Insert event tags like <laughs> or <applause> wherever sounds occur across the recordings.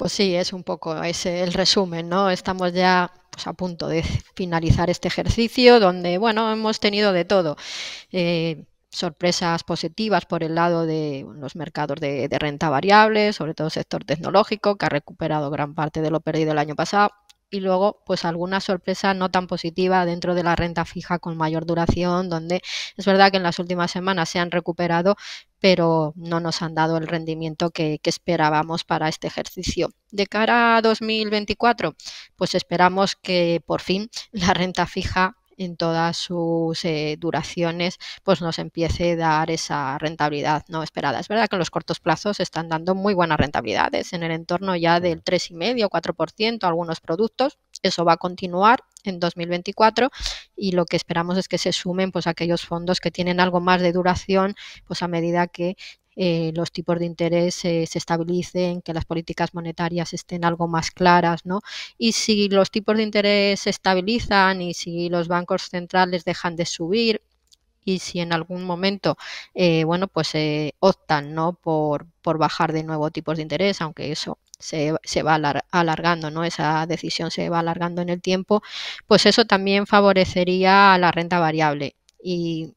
Pues sí, es un poco ese el resumen, ¿no? Estamos ya pues, a punto de finalizar este ejercicio donde, bueno, hemos tenido de todo. Eh, sorpresas positivas por el lado de los mercados de, de, renta variable, sobre todo el sector tecnológico, que ha recuperado gran parte de lo perdido el año pasado y luego pues alguna sorpresa no tan positiva dentro de la renta fija con mayor duración, donde es verdad que en las últimas semanas se han recuperado, pero no nos han dado el rendimiento que, esperábamos para este ejercicio. De cara a 2024, pues esperamos que por fin la renta fija en todas sus eh, duraciones pues nos empiece a dar esa rentabilidad no esperada. Es verdad que en los cortos plazos están dando muy buenas rentabilidades, en el entorno ya del 3,5 o 4% algunos productos. Eso va a continuar en 2024 y lo que esperamos es que se sumen pues aquellos fondos que tienen algo más de duración pues a medida que eh, los tipos de interés eh, se estabilicen, que las políticas monetarias estén algo más claras, ¿no? Y si los tipos de interés se estabilizan y si los bancos centrales dejan de subir y si en algún momento, eh, bueno, pues optan, ¿no? Por, bajar de nuevo tipos de interés, aunque eso se, se, va alargando, ¿no? Esa decisión se va alargando en el tiempo, pues eso también favorecería a la renta variable. Y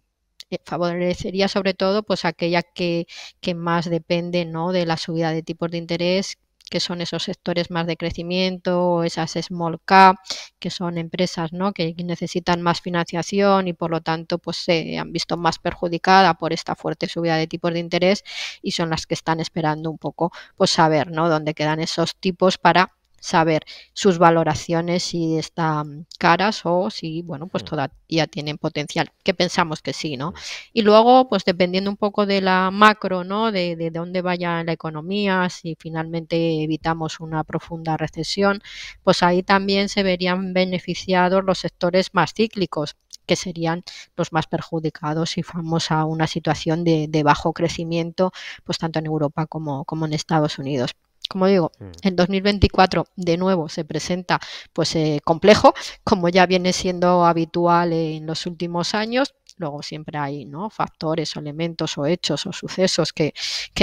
eh, favorecería sobre todo pues aquella que, que más depende ¿no? de la subida de tipos de interés que son esos sectores más de crecimiento, esas small cap, que son empresas ¿no? que necesitan más financiación y por lo tanto pues se han visto más perjudicadas por esta fuerte subida de tipos de interés y son las que están esperando un poco pues saber ¿no? dónde quedan esos tipos para saber sus valoraciones si están caras o si, bueno, pues mm. todavía tienen potencial, que pensamos que sí, ¿no? Y luego, pues dependiendo un poco de la macro, ¿no? De, de dónde vaya la economía, si finalmente evitamos una profunda recesión, pues ahí también se verían beneficiados los sectores más cíclicos, que serían los más perjudicados si vamos a una situación de, de, bajo crecimiento, pues tanto en Europa como, como en Estados Unidos. Como digo, mm. en 2024 de nuevo se presenta pues eh, complejo, como ya viene siendo habitual en los últimos años. Luego siempre hay ¿no? factores o elementos o hechos o sucesos que,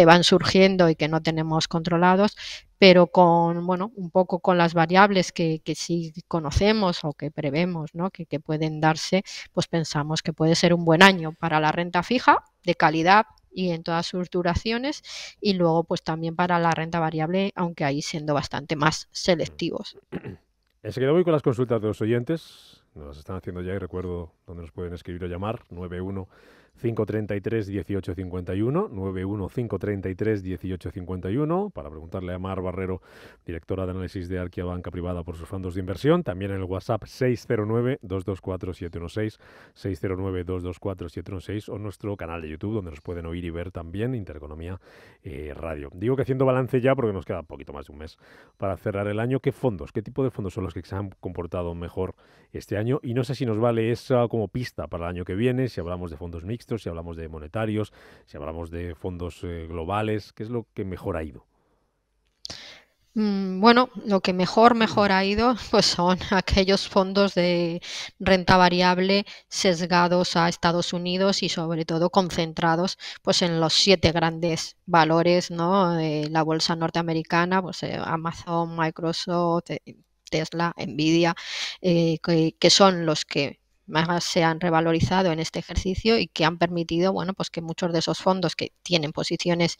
van surgiendo y que no tenemos controlados, pero con, bueno, un poco con las variables que, que sí conocemos o que prevemos, ¿no? Que, que, pueden darse, pues pensamos que puede ser un buen año para la renta fija de calidad y en todas sus duraciones y luego pues también para la renta variable, aunque ahí siendo bastante más selectivos. Enseguida voy con las consultas de los oyentes, nos están haciendo ya y recuerdo donde nos pueden escribir o llamar, 91 533 1851, 91533 1851, para preguntarle a Mar Barrero, directora de análisis de Arquia Banca Privada por sus fondos de inversión. También en el WhatsApp 609 224 716, 609 224 716 o nuestro canal de YouTube donde nos pueden oír y ver también Intereconomía eh, Radio. Digo que haciendo balance ya porque nos queda poquito más de un mes para cerrar el año. ¿Qué fondos, qué tipo de fondos son los que se han comportado mejor este año? Y no sé si nos vale esa como pista para el año que viene, si hablamos de fondos mixtos si hablamos de monetarios, si hablamos de fondos eh, globales? ¿Qué es lo que mejor ha ido? Mm, bueno, lo que mejor, mejor ha ido, <laughs> pues son aquellos fondos de renta variable sesgados a Estados Unidos y sobre todo concentrados pues en los siete grandes valores, ¿no? Eh, la bolsa norteamericana, pues eh, Amazon, Microsoft, Tesla, Nvidia, que son los que más se han revalorizado en este ejercicio y que han permitido, bueno, pues que muchos de esos fondos que tienen posiciones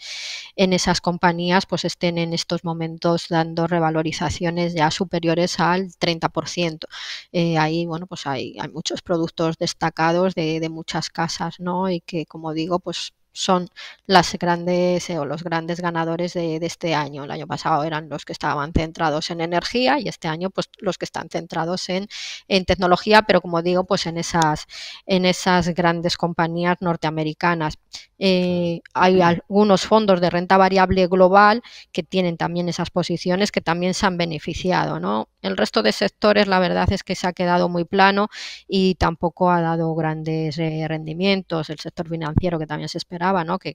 en esas compañías, pues estén en estos momentos dando revalorizaciones ya superiores al 30%. Eh, ahí, bueno, pues hay, hay muchos productos destacados de, de muchas casas, ¿no? Y que, como digo, pues son las grandes eh, o los grandes ganadores de, este año. El año pasado eran los que estaban centrados en energía y este año pues los que están centrados en, tecnología, pero como digo, pues en esas, en esas grandes compañías norteamericanas. Eh, hay algunos fondos de renta variable global que tienen también esas posiciones que también se han beneficiado. ¿no? El resto de sectores la verdad es que se ha quedado muy plano y tampoco ha dado grandes eh, rendimientos. El sector financiero que también se espera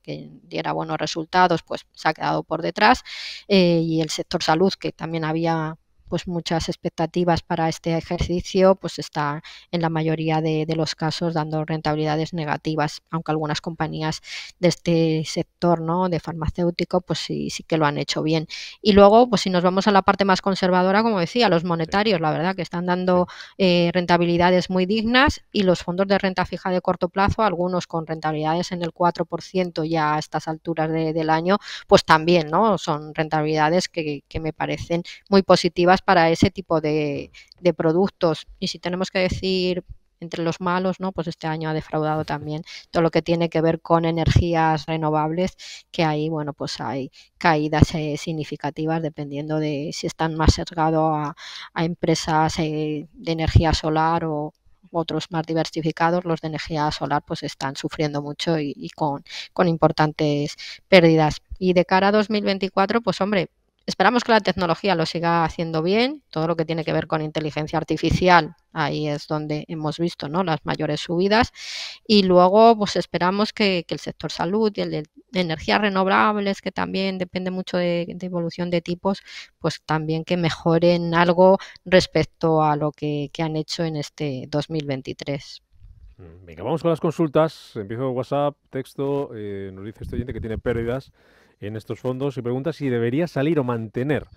que, diera buenos resultados, pues se ha quedado por detrás. Eh, y el sector salud, que también había pues muchas expectativas para este ejercicio, pues está en la mayoría de, los casos dando rentabilidades negativas, aunque algunas compañías de este sector, ¿no? De farmacéutico, pues sí, sí que lo han hecho bien. Y luego, pues si nos vamos a la parte más conservadora, como decía, los monetarios, la verdad, que están dando eh, rentabilidades muy dignas y los fondos de renta fija de corto plazo, algunos con rentabilidades en el 4% ya a estas alturas del año, pues también, ¿no? Son rentabilidades que, que me parecen muy positivas para ese tipo de, productos. Y si tenemos que decir entre los malos, ¿no? Pues este año ha defraudado también todo lo que tiene que ver con energías renovables, que ahí, bueno, pues hay caídas eh, significativas dependiendo de si están más sesgados a, empresas eh, de energía solar o otros más diversificados, los de energía solar pues están sufriendo mucho y, con, con importantes pérdidas. Y de cara a 2024, pues hombre, Esperamos que la tecnología lo siga haciendo bien. Todo lo que tiene que ver con inteligencia artificial, ahí es donde hemos visto ¿no? las mayores subidas. Y luego, pues esperamos que, el sector salud y el de energías renovables, que también depende mucho de, evolución de tipos, pues también que mejoren algo respecto a lo que, han hecho en este 2023. Mm, venga, vamos con las consultas. Empiezo WhatsApp, texto. Eh, nos dice este oyente que tiene pérdidas en estos fondos y pregunta si debería salir o mantener.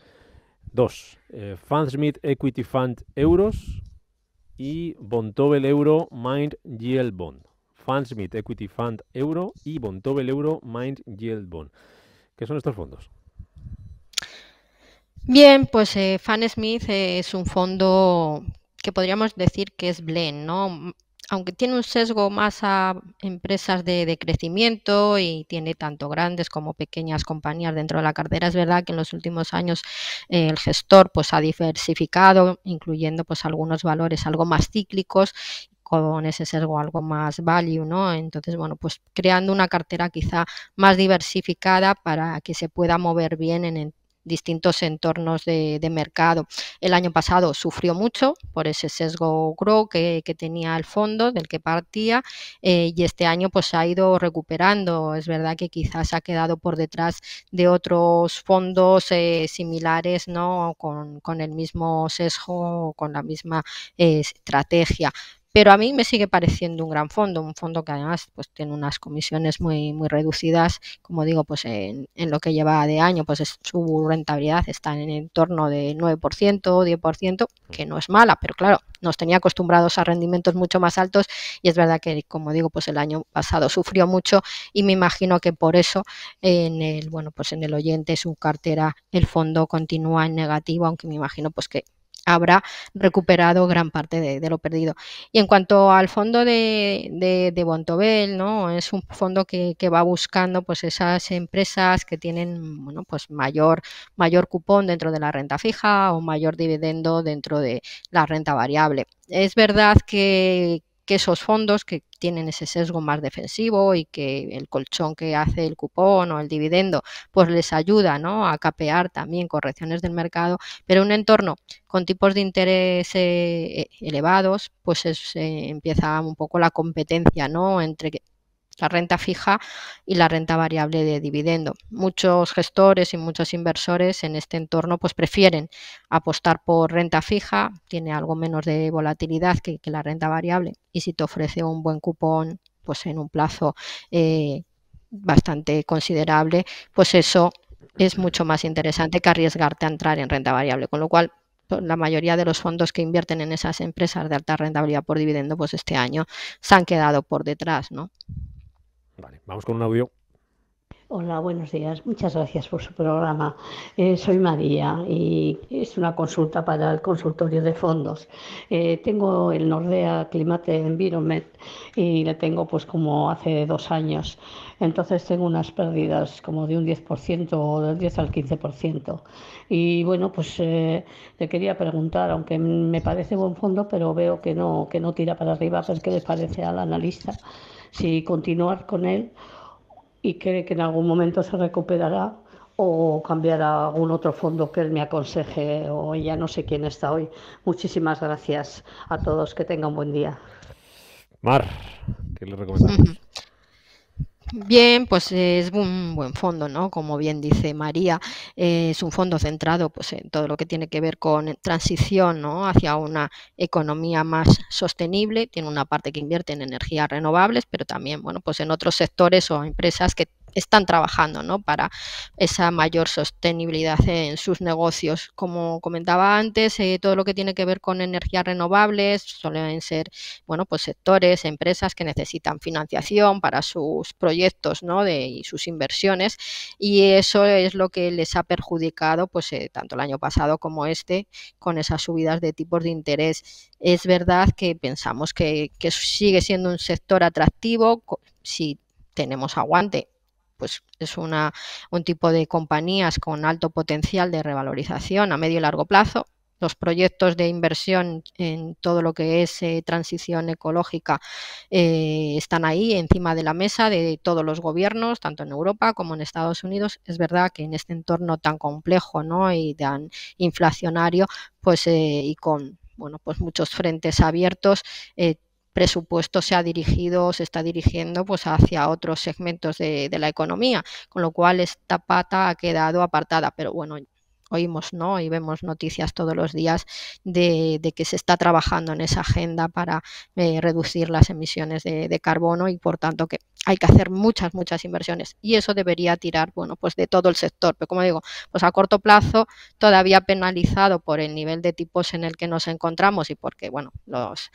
Dos, eh, Equity Fund Euros y Bontobel Euro Mind Yield Bond. Fundsmith Equity Fund Euro y Bontobel Euro Mind Yield Bond. ¿Qué son estos fondos? Bien, pues eh, Fundsmith eh, es un fondo que podríamos decir que es blend, ¿no? aunque tiene un sesgo más a empresas de, crecimiento y tiene tanto grandes como pequeñas compañías dentro de la cartera, es verdad que en los últimos años eh, el gestor pues, ha diversificado, incluyendo pues, algunos valores algo más cíclicos con ese sesgo algo más value, ¿no? Entonces, bueno, pues creando una cartera quizá más diversificada para que se pueda mover bien en, distintos entornos de, mercado. El año pasado sufrió mucho por ese sesgo grow que, tenía el fondo del que partía eh, y este año pues ha ido recuperando. Es verdad que quizás ha quedado por detrás de otros fondos eh, similares ¿no? Con, el mismo sesgo o con la misma eh, estrategia pero a mí me sigue pareciendo un gran fondo, un fondo que además pues tiene unas comisiones muy, muy reducidas, como digo, pues en, lo que lleva de año, pues su rentabilidad está en el torno de 9%, o 10%, que no es mala, pero claro, nos tenía acostumbrados a rendimientos mucho más altos y es verdad que, como digo, pues el año pasado sufrió mucho y me imagino que por eso en el, bueno, pues en el oyente su cartera, el fondo continúa en negativo, aunque me imagino pues que habrá recuperado gran parte de, lo perdido. Y en cuanto al fondo de, de, Bontobel, ¿no? es un fondo que, va buscando pues, esas empresas que tienen bueno, pues mayor, mayor cupón dentro de la renta fija o mayor dividendo dentro de la renta variable. Es verdad que, que esos fondos que tienen ese sesgo más defensivo y que el colchón que hace el cupón o el dividendo, pues les ayuda ¿no? a capear también correcciones del mercado, pero un entorno con tipos de interés eh, elevados, pues eh, empieza un poco la competencia ¿no? entre la renta fija y la renta variable de dividendo. Muchos gestores y muchos inversores en este entorno pues prefieren apostar por renta fija, tiene algo menos de volatilidad que, la renta variable y si te ofrece un buen cupón pues en un plazo eh, bastante considerable, pues eso es mucho más interesante que arriesgarte a entrar en renta variable, con lo cual pues, la mayoría de los fondos que invierten en esas empresas de alta rentabilidad por dividendo, pues este año se han quedado por detrás, ¿no? Vale, vamos con un audio. Hola, buenos días. Muchas gracias por su programa. Eh, soy María y es una consulta para el consultorio de fondos. Eh, tengo el Nordea Climate Environment y le tengo pues como hace dos años. Entonces tengo unas pérdidas como de un 10% o del 10 al 15%. Y bueno, pues eh, le quería preguntar, aunque me parece buen fondo, pero veo que no, que no tira para arriba, pues qué le parece al analista si continuar con él y cree que en algún momento se recuperará o cambiará a algún otro fondo que él me aconseje o ya no sé quién está hoy. Muchísimas gracias a todos, que tengan buen día. Mar, ¿qué le recomendamos? Bien, pues es un buen fondo, ¿no? Como bien dice María, eh, es un fondo centrado pues, en todo lo que tiene que ver con transición ¿no? hacia una economía más sostenible. Tiene una parte que invierte en energías renovables, pero también bueno, pues en otros sectores o empresas que están trabajando ¿no? para esa mayor sostenibilidad en sus negocios. Como comentaba antes, eh, todo lo que tiene que ver con energías renovables suelen ser bueno, pues sectores, empresas que necesitan financiación para sus proyectos ¿no? de, y sus inversiones y eso es lo que les ha perjudicado pues, eh, tanto el año pasado como este con esas subidas de tipos de interés. Es verdad que pensamos que sigue siendo un sector atractivo si tenemos aguante pues es una, un tipo de compañías con alto potencial de revalorización a medio y largo plazo. Los proyectos de inversión en todo lo que es eh, transición ecológica eh, están ahí encima de la mesa de todos los gobiernos, tanto en Europa como en Estados Unidos. Es verdad que en este entorno tan complejo ¿no? y tan inflacionario pues, eh, y con bueno, pues muchos frentes abiertos, presupuesto se ha dirigido o se está dirigiendo pues, hacia otros segmentos de, la economía, con lo cual esta pata ha quedado apartada. Pero bueno, oímos no y vemos noticias todos los días de, que se está trabajando en esa agenda para eh, reducir las emisiones de, carbono y por tanto que hay que hacer muchas, muchas inversiones y eso debería tirar, bueno, pues de todo el sector. Pero como digo, pues a corto plazo todavía penalizado por el nivel de tipos en el que nos encontramos y porque, bueno, los,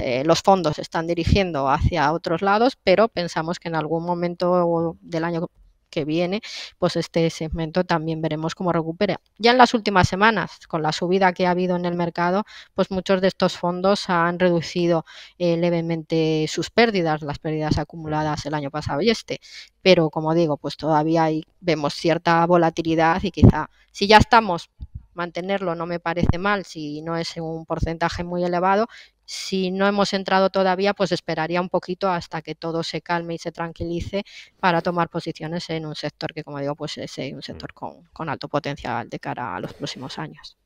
eh, los fondos se están dirigiendo hacia otros lados, pero pensamos que en algún momento del año que viene, pues este segmento también veremos cómo recupera. Ya en las últimas semanas, con la subida que ha habido en el mercado, pues muchos de estos fondos han reducido eh, levemente sus pérdidas, las pérdidas acumuladas el año pasado y este. Pero como digo, pues todavía hay, vemos cierta volatilidad y quizá si ya estamos mantenerlo no me parece mal si no es un porcentaje muy elevado si no hemos entrado todavía, pues esperaría un poquito hasta que todo se calme y se tranquilice para tomar posiciones en un sector que, como digo, pues es eh, un sector mm. con, alto potencial de cara a los próximos años.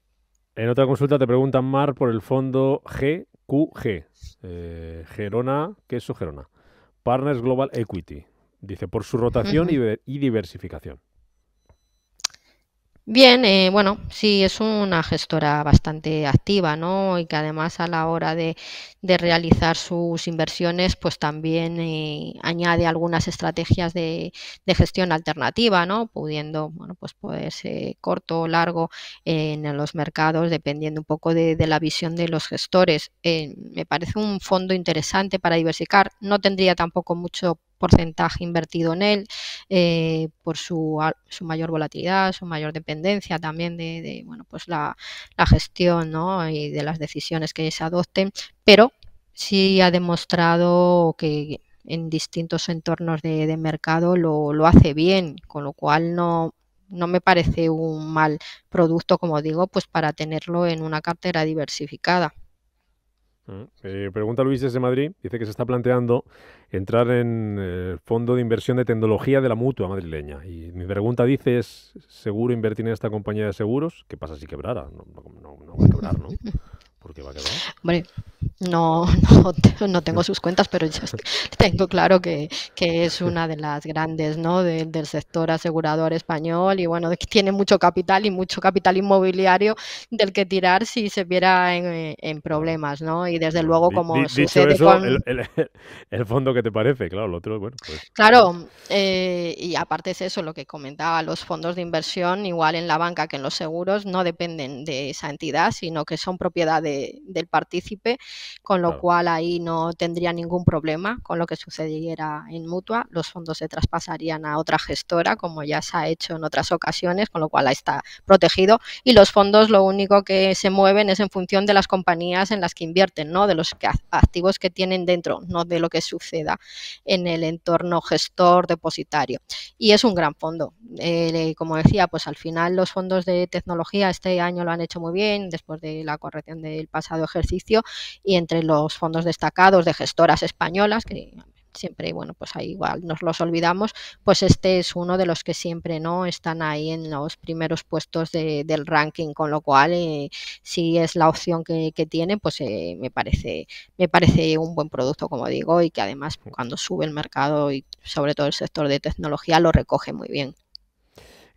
En otra consulta te preguntan, Mar, por el fondo GQG, eh, Gerona, ¿qué es su Gerona? Partners Global Equity. Dice, por su rotación y diversificación. Bien, eh, bueno, sí, es una gestora bastante activa, ¿no? Y que además a la hora de, realizar sus inversiones, pues también eh, añade algunas estrategias de, gestión alternativa, ¿no? Pudiendo, bueno, pues poderse corto o largo en los mercados, dependiendo un poco de, la visión de los gestores. Eh, me parece un fondo interesante para diversificar. No tendría tampoco mucho porcentaje invertido en él eh, por su, su, mayor volatilidad, su mayor dependencia también de, bueno, pues la, gestión ¿no? y de las decisiones que se adopten, pero sí ha demostrado que en distintos entornos de, de mercado lo, lo, hace bien, con lo cual no, no me parece un mal producto, como digo, pues para tenerlo en una cartera diversificada. Mm. pregunta Luis desde Madrid, dice que se está planteando entrar en el eh, Fondo de Inversión de Tecnología de la Mutua Madrileña. Y mi pregunta dice, ¿es seguro invertir en esta compañía de seguros? ¿Qué pasa si quebrara? No, va a quebrar, ¿no? <laughs> porque va a quebrar? No, <laughs> no, no, tengo sus cuentas, pero yo <laughs> tengo claro que, es una de las grandes ¿no? del sector asegurador español y bueno, tiene mucho capital y mucho capital inmobiliario del que tirar si se viera en, problemas, ¿no? Y desde luego como con... el, <laughs> fondo que te parece, claro, lo otro, bueno. Pues claro, eh, y aparte es eso lo que comentaba, los fondos de inversión, igual en la banca que en los seguros, no dependen de esa entidad, sino que son propiedad del partícipe con lo cual ahí no tendría ningún problema con lo que sucediera en mutua. Los fondos se traspasarían a otra gestora, como ya se ha hecho en otras ocasiones, con lo cual ahí está protegido. Y los fondos lo único que se mueven es en función de las compañías en las que invierten, ¿no? De los activos que tienen dentro, no de lo que suceda en el entorno gestor depositario. Y es un gran fondo. Eh, como decía, pues al final los fondos de tecnología este año lo han hecho muy bien, después de la corrección del pasado ejercicio, y entre los fondos destacados de gestoras españolas, que siempre, bueno, pues ahí igual nos los olvidamos, pues este es uno de los que siempre no están ahí en los primeros puestos del ranking, con lo cual eh, si es la opción que, tiene, pues eh, me parece me parece un buen producto, como digo, y que además cuando sube el mercado y sobre todo el sector de tecnología lo recoge muy bien.